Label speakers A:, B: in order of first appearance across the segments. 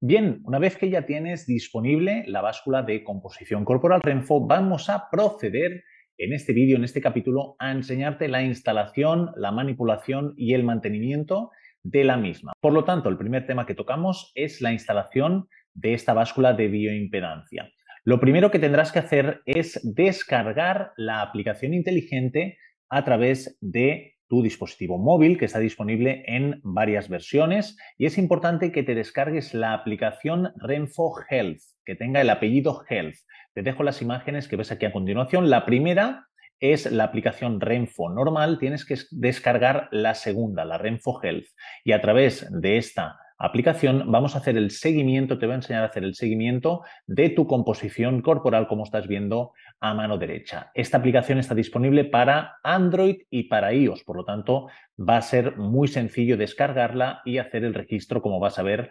A: Bien, una vez que ya tienes disponible la báscula de composición corporal Renfo, vamos a proceder en este vídeo, en este capítulo, a enseñarte la instalación, la manipulación y el mantenimiento de la misma. Por lo tanto, el primer tema que tocamos es la instalación de esta báscula de bioimpedancia. Lo primero que tendrás que hacer es descargar la aplicación inteligente a través de tu dispositivo móvil, que está disponible en varias versiones. Y es importante que te descargues la aplicación Renfo Health, que tenga el apellido Health. Te dejo las imágenes que ves aquí a continuación. La primera es la aplicación Renfo normal, tienes que descargar la segunda, la Renfo Health. Y a través de esta aplicación vamos a hacer el seguimiento, te voy a enseñar a hacer el seguimiento de tu composición corporal como estás viendo a mano derecha. Esta aplicación está disponible para Android y para iOS, por lo tanto va a ser muy sencillo descargarla y hacer el registro como vas a ver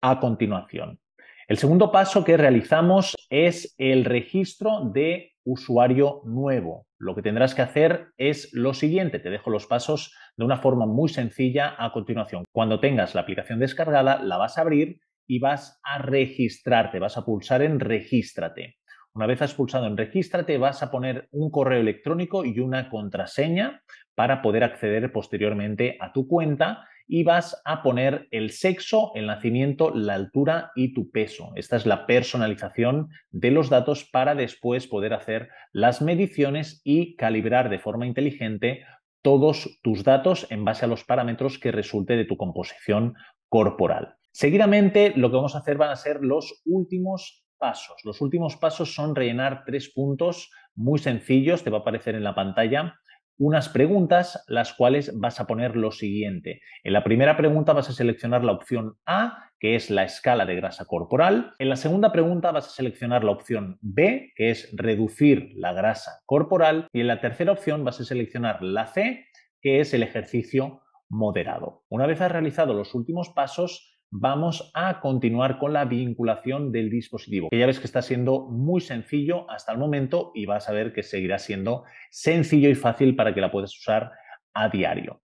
A: a continuación. El segundo paso que realizamos es el registro de usuario nuevo. Lo que tendrás que hacer es lo siguiente, te dejo los pasos de una forma muy sencilla a continuación. Cuando tengas la aplicación descargada, la vas a abrir y vas a registrarte, vas a pulsar en regístrate. Una vez has pulsado en regístrate, vas a poner un correo electrónico y una contraseña para poder acceder posteriormente a tu cuenta y vas a poner el sexo, el nacimiento, la altura y tu peso. Esta es la personalización de los datos para después poder hacer las mediciones y calibrar de forma inteligente todos tus datos en base a los parámetros que resulte de tu composición corporal. Seguidamente, lo que vamos a hacer van a ser los últimos pasos. Los últimos pasos son rellenar tres puntos muy sencillos, te va a aparecer en la pantalla unas preguntas, las cuales vas a poner lo siguiente. En la primera pregunta vas a seleccionar la opción A, que es la escala de grasa corporal. En la segunda pregunta vas a seleccionar la opción B, que es reducir la grasa corporal. Y en la tercera opción vas a seleccionar la C, que es el ejercicio moderado. Una vez has realizado los últimos pasos, vamos a continuar con la vinculación del dispositivo, que ya ves que está siendo muy sencillo hasta el momento y vas a ver que seguirá siendo sencillo y fácil para que la puedas usar a diario.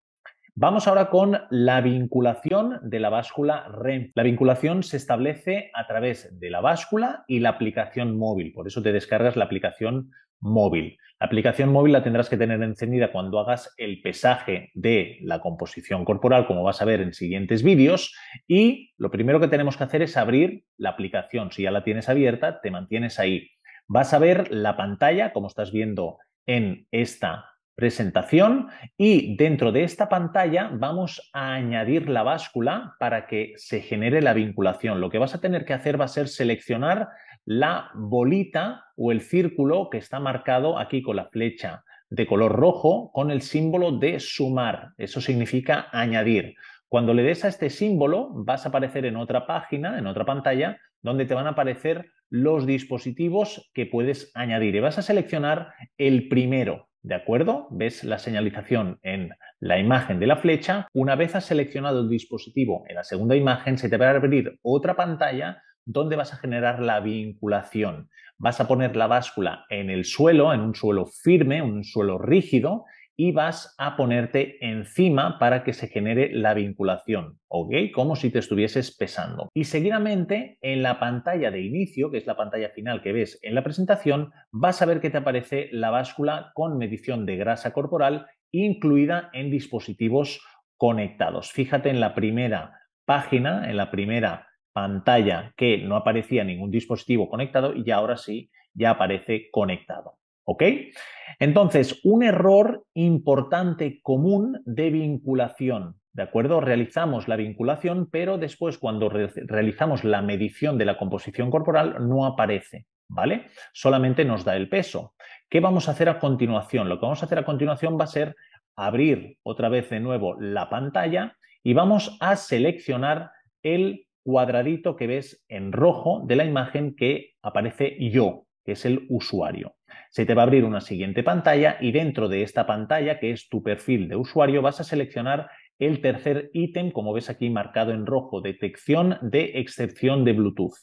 A: Vamos ahora con la vinculación de la báscula REM. La vinculación se establece a través de la báscula y la aplicación móvil. Por eso te descargas la aplicación móvil. La aplicación móvil la tendrás que tener encendida cuando hagas el pesaje de la composición corporal, como vas a ver en siguientes vídeos. Y lo primero que tenemos que hacer es abrir la aplicación. Si ya la tienes abierta, te mantienes ahí. Vas a ver la pantalla, como estás viendo en esta presentación y dentro de esta pantalla vamos a añadir la báscula para que se genere la vinculación. Lo que vas a tener que hacer va a ser seleccionar la bolita o el círculo que está marcado aquí con la flecha de color rojo con el símbolo de sumar. Eso significa añadir. Cuando le des a este símbolo vas a aparecer en otra página, en otra pantalla, donde te van a aparecer los dispositivos que puedes añadir y vas a seleccionar el primero, ¿De acuerdo? Ves la señalización en la imagen de la flecha. Una vez has seleccionado el dispositivo en la segunda imagen, se te va a abrir otra pantalla donde vas a generar la vinculación. Vas a poner la báscula en el suelo, en un suelo firme, un suelo rígido, y vas a ponerte encima para que se genere la vinculación, ¿ok? Como si te estuvieses pesando. Y seguidamente, en la pantalla de inicio, que es la pantalla final que ves en la presentación, vas a ver que te aparece la báscula con medición de grasa corporal incluida en dispositivos conectados. Fíjate en la primera página, en la primera pantalla que no aparecía ningún dispositivo conectado y ahora sí, ya aparece conectado. ¿Ok? Entonces, un error importante común de vinculación. ¿De acuerdo? Realizamos la vinculación, pero después cuando realizamos la medición de la composición corporal no aparece, ¿vale? Solamente nos da el peso. ¿Qué vamos a hacer a continuación? Lo que vamos a hacer a continuación va a ser abrir otra vez de nuevo la pantalla y vamos a seleccionar el cuadradito que ves en rojo de la imagen que aparece yo, que es el usuario. Se te va a abrir una siguiente pantalla y dentro de esta pantalla, que es tu perfil de usuario, vas a seleccionar el tercer ítem, como ves aquí marcado en rojo, detección de excepción de Bluetooth.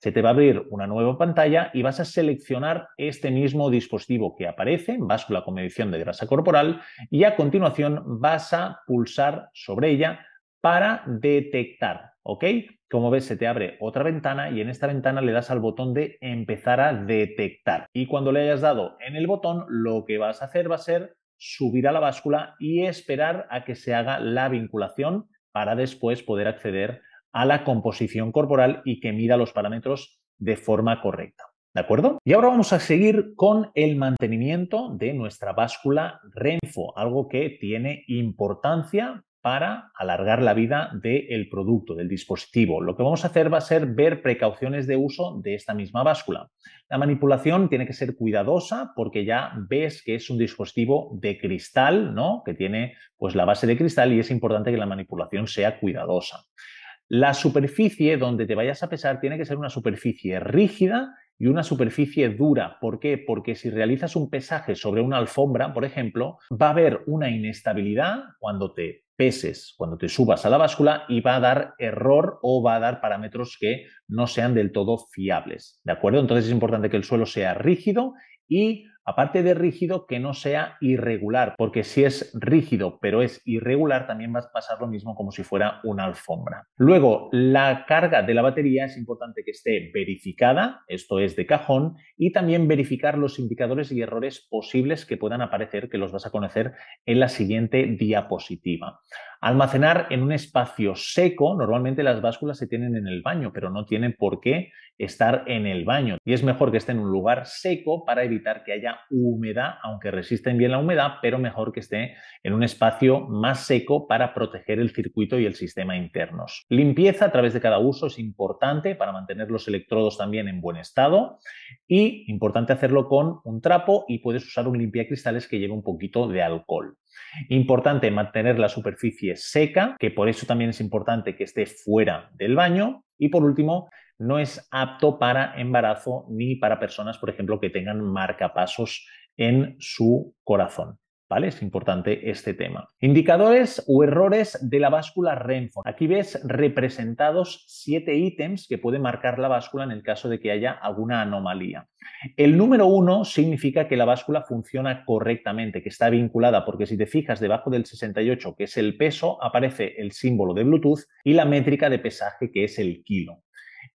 A: Se te va a abrir una nueva pantalla y vas a seleccionar este mismo dispositivo que aparece, báscula con medición de grasa corporal, y a continuación vas a pulsar sobre ella para detectar. ¿Ok? Como ves, se te abre otra ventana y en esta ventana le das al botón de empezar a detectar. Y cuando le hayas dado en el botón, lo que vas a hacer va a ser subir a la báscula y esperar a que se haga la vinculación para después poder acceder a la composición corporal y que mida los parámetros de forma correcta. ¿De acuerdo? Y ahora vamos a seguir con el mantenimiento de nuestra báscula Renfo, algo que tiene importancia para alargar la vida del producto, del dispositivo. Lo que vamos a hacer va a ser ver precauciones de uso de esta misma báscula. La manipulación tiene que ser cuidadosa porque ya ves que es un dispositivo de cristal, ¿no? Que tiene pues la base de cristal y es importante que la manipulación sea cuidadosa. La superficie donde te vayas a pesar tiene que ser una superficie rígida y una superficie dura. ¿Por qué? Porque si realizas un pesaje sobre una alfombra, por ejemplo, va a haber una inestabilidad cuando te peses cuando te subas a la báscula y va a dar error o va a dar parámetros que no sean del todo fiables. ¿De acuerdo? Entonces es importante que el suelo sea rígido y Aparte de rígido, que no sea irregular, porque si es rígido pero es irregular, también va a pasar lo mismo como si fuera una alfombra. Luego, la carga de la batería es importante que esté verificada, esto es de cajón, y también verificar los indicadores y errores posibles que puedan aparecer, que los vas a conocer en la siguiente diapositiva. Almacenar en un espacio seco, normalmente las básculas se tienen en el baño, pero no tienen por qué estar en el baño. Y es mejor que esté en un lugar seco para evitar que haya humedad, aunque resisten bien la humedad, pero mejor que esté en un espacio más seco para proteger el circuito y el sistema internos. Limpieza a través de cada uso es importante para mantener los electrodos también en buen estado y importante hacerlo con un trapo y puedes usar un limpiacristales que lleve un poquito de alcohol. Importante mantener la superficie seca, que por eso también es importante que esté fuera del baño. Y por último, no es apto para embarazo ni para personas, por ejemplo, que tengan marcapasos en su corazón. Es importante este tema. Indicadores o errores de la báscula Renfo. Aquí ves representados siete ítems que puede marcar la báscula en el caso de que haya alguna anomalía. El número uno significa que la báscula funciona correctamente, que está vinculada, porque si te fijas debajo del 68, que es el peso, aparece el símbolo de Bluetooth y la métrica de pesaje, que es el kilo.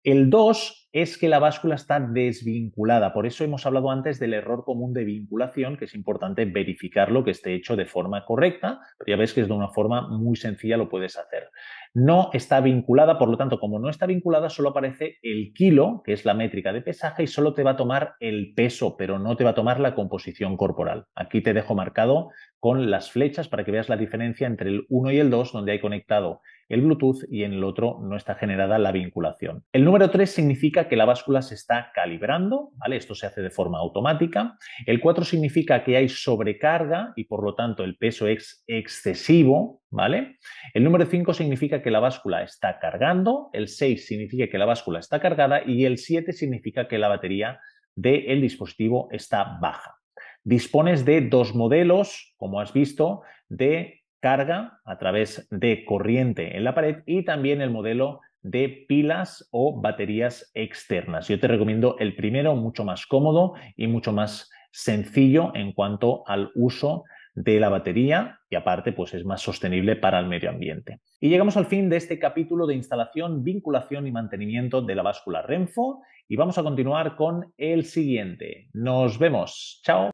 A: El 2 es que la báscula está desvinculada. Por eso hemos hablado antes del error común de vinculación, que es importante verificarlo, que esté hecho de forma correcta, pero ya ves que es de una forma muy sencilla lo puedes hacer. No está vinculada, por lo tanto, como no está vinculada, solo aparece el kilo, que es la métrica de pesaje, y solo te va a tomar el peso, pero no te va a tomar la composición corporal. Aquí te dejo marcado con las flechas para que veas la diferencia entre el 1 y el 2, donde hay conectado el Bluetooth y en el otro no está generada la vinculación. El número 3 significa que la báscula se está calibrando, ¿vale? Esto se hace de forma automática. El 4 significa que hay sobrecarga y por lo tanto el peso es excesivo, ¿vale? El número 5 significa que la báscula está cargando, el 6 significa que la báscula está cargada y el 7 significa que la batería del dispositivo está baja. Dispones de dos modelos, como has visto, de carga a través de corriente en la pared y también el modelo de pilas o baterías externas. Yo te recomiendo el primero, mucho más cómodo y mucho más sencillo en cuanto al uso de la batería y aparte pues es más sostenible para el medio ambiente. Y llegamos al fin de este capítulo de instalación, vinculación y mantenimiento de la báscula Renfo y vamos a continuar con el siguiente. Nos vemos. Chao.